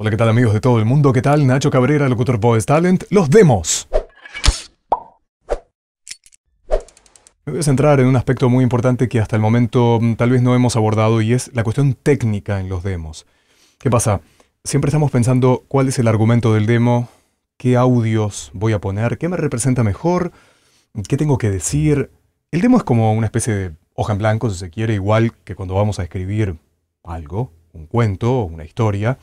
Hola, ¿qué tal amigos de todo el mundo? ¿Qué tal? Nacho Cabrera, locutor Voice Talent. ¡Los demos! Me voy a centrar en un aspecto muy importante que hasta el momento mm, tal vez no hemos abordado y es la cuestión técnica en los demos. ¿Qué pasa? Siempre estamos pensando cuál es el argumento del demo, qué audios voy a poner, qué me representa mejor, qué tengo que decir. El demo es como una especie de hoja en blanco, si se quiere, igual que cuando vamos a escribir algo, un cuento, una historia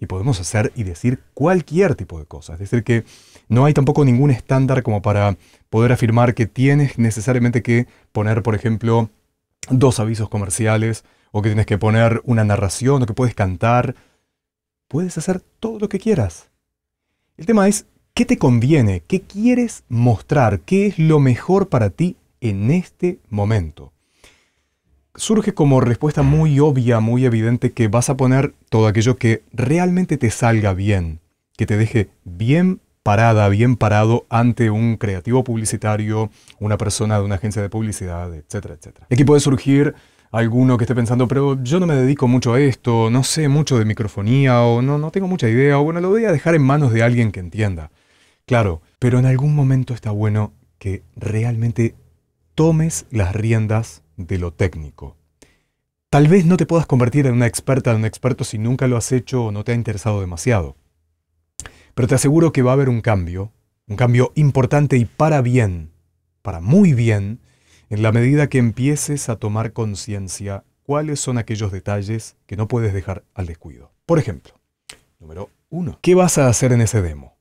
y podemos hacer y decir cualquier tipo de cosas. Es decir, que no hay tampoco ningún estándar como para poder afirmar que tienes necesariamente que poner, por ejemplo, dos avisos comerciales o que tienes que poner una narración o que puedes cantar. Puedes hacer todo lo que quieras. El tema es, ¿qué te conviene? ¿Qué quieres mostrar? ¿Qué es lo mejor para ti en este momento? surge como respuesta muy obvia, muy evidente, que vas a poner todo aquello que realmente te salga bien, que te deje bien parada, bien parado ante un creativo publicitario, una persona de una agencia de publicidad, etcétera, etcétera. aquí puede surgir alguno que esté pensando, pero yo no me dedico mucho a esto, no sé mucho de microfonía o no, no tengo mucha idea, o bueno, lo voy a dejar en manos de alguien que entienda. Claro, pero en algún momento está bueno que realmente tomes las riendas de lo técnico. Tal vez no te puedas convertir en una experta, en un experto si nunca lo has hecho o no te ha interesado demasiado. Pero te aseguro que va a haber un cambio, un cambio importante y para bien, para muy bien, en la medida que empieces a tomar conciencia cuáles son aquellos detalles que no puedes dejar al descuido. Por ejemplo, número uno, ¿qué vas a hacer en ese demo?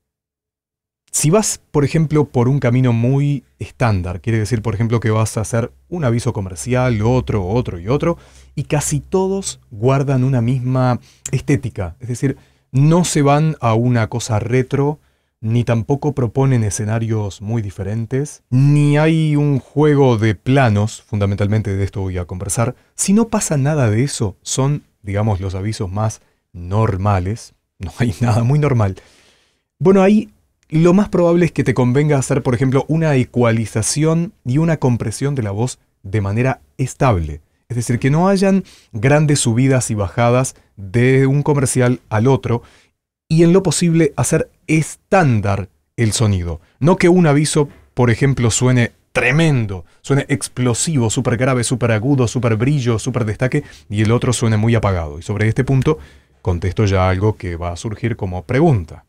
Si vas, por ejemplo, por un camino muy estándar, quiere decir, por ejemplo, que vas a hacer un aviso comercial, otro, otro y otro, y casi todos guardan una misma estética, es decir, no se van a una cosa retro, ni tampoco proponen escenarios muy diferentes, ni hay un juego de planos, fundamentalmente de esto voy a conversar, si no pasa nada de eso, son, digamos, los avisos más normales, no hay nada muy normal. Bueno, ahí lo más probable es que te convenga hacer, por ejemplo, una ecualización y una compresión de la voz de manera estable. Es decir, que no hayan grandes subidas y bajadas de un comercial al otro y en lo posible hacer estándar el sonido. No que un aviso, por ejemplo, suene tremendo, suene explosivo, súper grave, súper agudo, súper brillo, súper destaque y el otro suene muy apagado. Y sobre este punto contesto ya algo que va a surgir como pregunta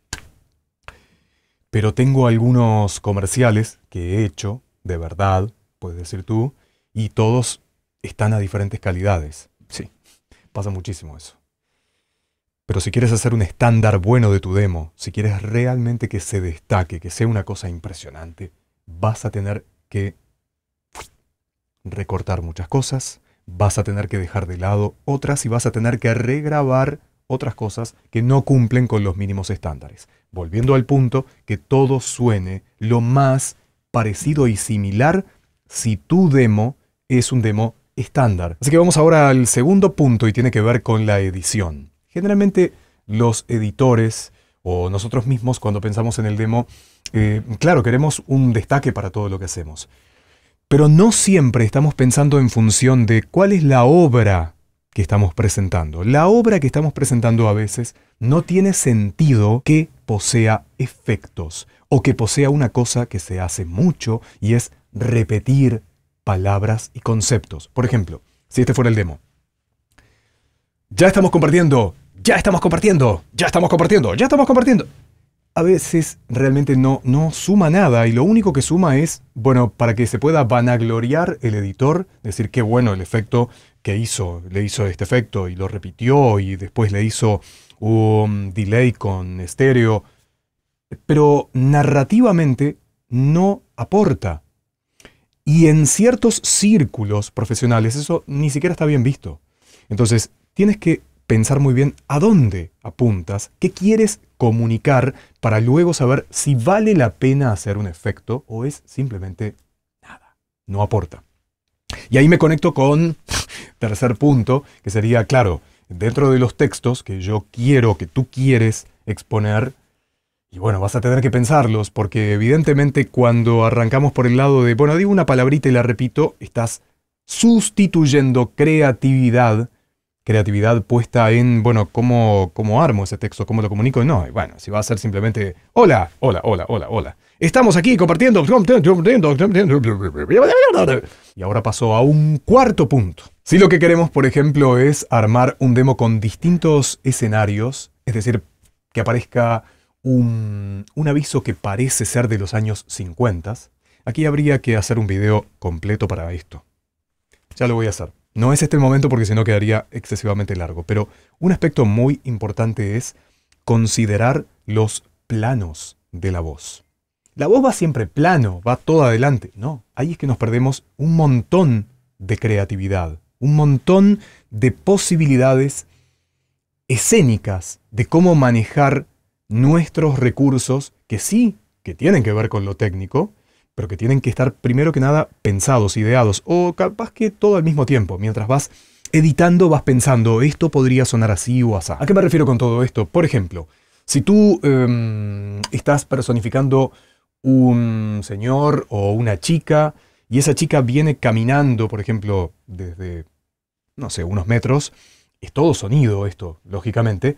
pero tengo algunos comerciales que he hecho, de verdad, puedes decir tú, y todos están a diferentes calidades. Sí, pasa muchísimo eso. Pero si quieres hacer un estándar bueno de tu demo, si quieres realmente que se destaque, que sea una cosa impresionante, vas a tener que recortar muchas cosas, vas a tener que dejar de lado otras y vas a tener que regrabar otras cosas que no cumplen con los mínimos estándares. Volviendo al punto, que todo suene lo más parecido y similar si tu demo es un demo estándar. Así que vamos ahora al segundo punto y tiene que ver con la edición. Generalmente los editores o nosotros mismos cuando pensamos en el demo, eh, claro, queremos un destaque para todo lo que hacemos. Pero no siempre estamos pensando en función de cuál es la obra que estamos presentando. La obra que estamos presentando a veces no tiene sentido que posea efectos o que posea una cosa que se hace mucho y es repetir palabras y conceptos. Por ejemplo, si este fuera el demo. Ya estamos compartiendo, ya estamos compartiendo, ya estamos compartiendo, ya estamos compartiendo. A veces realmente no, no suma nada y lo único que suma es, bueno, para que se pueda vanagloriar el editor, decir que bueno el efecto que hizo, le hizo este efecto y lo repitió y después le hizo un delay con estéreo, pero narrativamente no aporta. Y en ciertos círculos profesionales eso ni siquiera está bien visto. Entonces, tienes que pensar muy bien a dónde apuntas, qué quieres comunicar para luego saber si vale la pena hacer un efecto o es simplemente nada, no aporta. Y ahí me conecto con tercer punto, que sería, claro, dentro de los textos que yo quiero, que tú quieres exponer, y bueno, vas a tener que pensarlos, porque evidentemente cuando arrancamos por el lado de, bueno, digo una palabrita y la repito, estás sustituyendo creatividad, creatividad puesta en, bueno, cómo, cómo armo ese texto, cómo lo comunico. No, bueno, si va a ser simplemente, hola, hola, hola, hola, hola. Estamos aquí compartiendo. Y ahora pasó a un cuarto punto. Si lo que queremos, por ejemplo, es armar un demo con distintos escenarios, es decir, que aparezca un, un aviso que parece ser de los años 50, aquí habría que hacer un video completo para esto. Ya lo voy a hacer. No es este el momento porque si no quedaría excesivamente largo, pero un aspecto muy importante es considerar los planos de la voz la voz va siempre plano, va todo adelante. No, ahí es que nos perdemos un montón de creatividad, un montón de posibilidades escénicas de cómo manejar nuestros recursos que sí, que tienen que ver con lo técnico, pero que tienen que estar primero que nada pensados, ideados, o capaz que todo al mismo tiempo. Mientras vas editando, vas pensando, esto podría sonar así o así. ¿A qué me refiero con todo esto? Por ejemplo, si tú em, estás personificando un señor o una chica y esa chica viene caminando, por ejemplo, desde, no sé, unos metros, es todo sonido esto, lógicamente,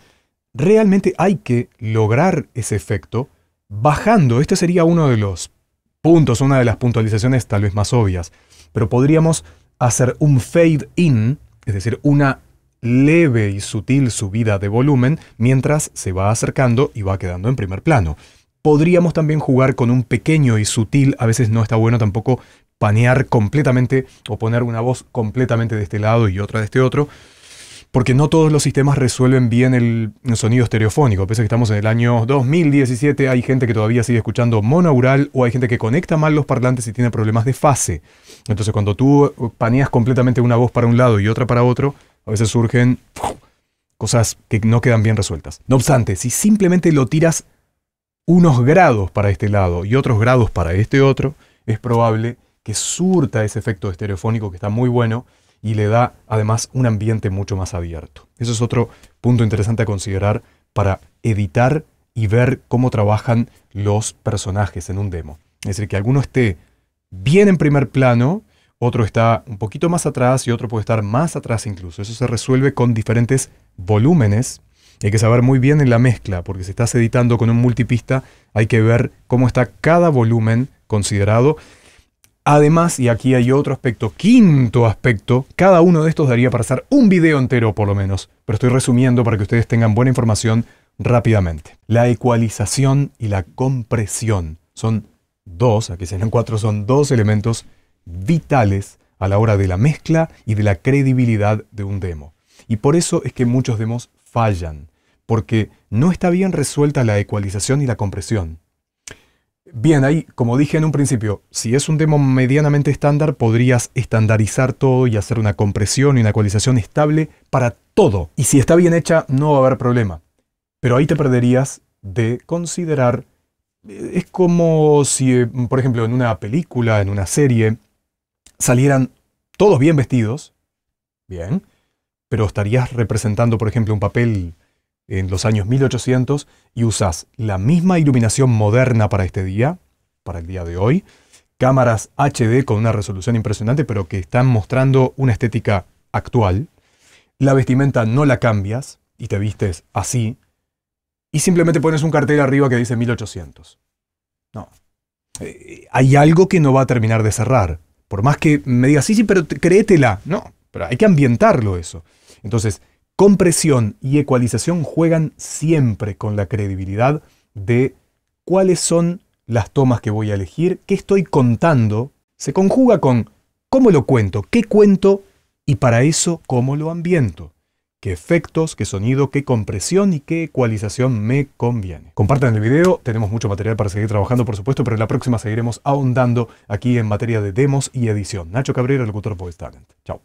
realmente hay que lograr ese efecto bajando. Este sería uno de los puntos, una de las puntualizaciones tal vez más obvias, pero podríamos hacer un fade in, es decir, una leve y sutil subida de volumen mientras se va acercando y va quedando en primer plano podríamos también jugar con un pequeño y sutil, a veces no está bueno tampoco panear completamente o poner una voz completamente de este lado y otra de este otro, porque no todos los sistemas resuelven bien el sonido estereofónico. Pese a que estamos en el año 2017, hay gente que todavía sigue escuchando monaural o hay gente que conecta mal los parlantes y tiene problemas de fase. Entonces cuando tú paneas completamente una voz para un lado y otra para otro, a veces surgen cosas que no quedan bien resueltas. No obstante, si simplemente lo tiras unos grados para este lado y otros grados para este otro, es probable que surta ese efecto estereofónico que está muy bueno y le da además un ambiente mucho más abierto. Eso es otro punto interesante a considerar para editar y ver cómo trabajan los personajes en un demo. Es decir, que alguno esté bien en primer plano, otro está un poquito más atrás y otro puede estar más atrás incluso. Eso se resuelve con diferentes volúmenes hay que saber muy bien en la mezcla, porque si estás editando con un multipista, hay que ver cómo está cada volumen considerado. Además, y aquí hay otro aspecto, quinto aspecto, cada uno de estos daría para hacer un video entero por lo menos, pero estoy resumiendo para que ustedes tengan buena información rápidamente. La ecualización y la compresión son dos, aquí serían cuatro, son dos elementos vitales a la hora de la mezcla y de la credibilidad de un demo. Y por eso es que muchos demos fallan, porque no está bien resuelta la ecualización y la compresión. Bien, ahí, como dije en un principio, si es un demo medianamente estándar, podrías estandarizar todo y hacer una compresión y una ecualización estable para todo. Y si está bien hecha, no va a haber problema. Pero ahí te perderías de considerar... Eh, es como si, mm, por ejemplo, en una película, en una serie, salieran todos bien vestidos, bien, pero estarías representando, por ejemplo, un papel en los años 1800 y usas la misma iluminación moderna para este día, para el día de hoy, cámaras HD con una resolución impresionante, pero que están mostrando una estética actual, la vestimenta no la cambias y te vistes así, y simplemente pones un cartel arriba que dice 1800. No. Eh, hay algo que no va a terminar de cerrar. Por más que me digas, sí, sí, pero créetela. No, pero hay que ambientarlo eso. Entonces, compresión y ecualización juegan siempre con la credibilidad de cuáles son las tomas que voy a elegir, qué estoy contando. Se conjuga con cómo lo cuento, qué cuento y para eso cómo lo ambiento. Qué efectos, qué sonido, qué compresión y qué ecualización me conviene. Compartan el video, tenemos mucho material para seguir trabajando por supuesto, pero en la próxima seguiremos ahondando aquí en materia de demos y edición. Nacho Cabrera, locutor Voice Talent. Chao.